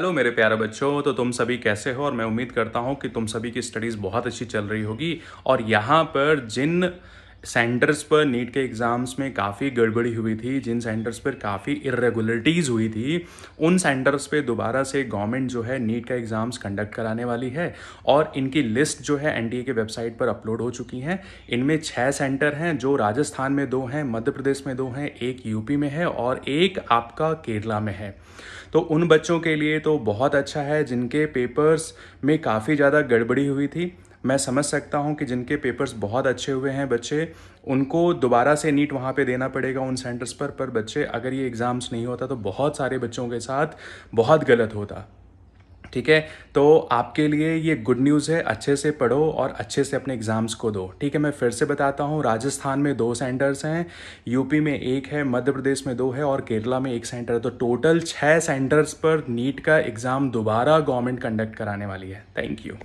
hello मेरे प्यारे बच्चों तो तुम सभी कैसे हो और मैं उम्मीद करता हूँ कि तुम सभी की स्टडीज़ बहुत अच्छी चल रही होगी और यहाँ पर जिन सेंटर्स पर नीट के एग्ज़ाम्स में काफ़ी गड़बड़ी हुई थी जिन सेंटर्स पर काफ़ी इरेगुलरिटीज़ हुई थी उन सेंटर्स पे दोबारा से गवर्नमेंट जो है नीट का एग्ज़ाम्स कंडक्ट कराने वाली है और इनकी लिस्ट जो है एनडीए के वेबसाइट पर अपलोड हो चुकी हैं इनमें छः सेंटर हैं जो राजस्थान में दो हैं मध्य प्रदेश में दो हैं एक यूपी में है और एक आपका केरला में है तो उन बच्चों के लिए तो बहुत अच्छा है जिनके पेपर्स में काफ़ी ज़्यादा गड़बड़ी हुई थी मैं समझ सकता हूँ कि जिनके पेपर्स बहुत अच्छे हुए हैं बच्चे उनको दोबारा से नीट वहाँ पे देना पड़ेगा उन सेंटर्स पर पर बच्चे अगर ये एग्ज़ाम्स नहीं होता तो बहुत सारे बच्चों के साथ बहुत गलत होता ठीक है तो आपके लिए ये गुड न्यूज़ है अच्छे से पढ़ो और अच्छे से अपने एग्ज़ाम्स को दो ठीक है मैं फिर से बताता हूँ राजस्थान में दो सेंटर्स हैं यूपी में एक है मध्य प्रदेश में दो है और केरला में एक सेंटर है तो टोटल छः सेंटर्स पर नीट का एग्ज़ाम दोबारा गवर्नमेंट कंडक्ट कराने वाली है थैंक यू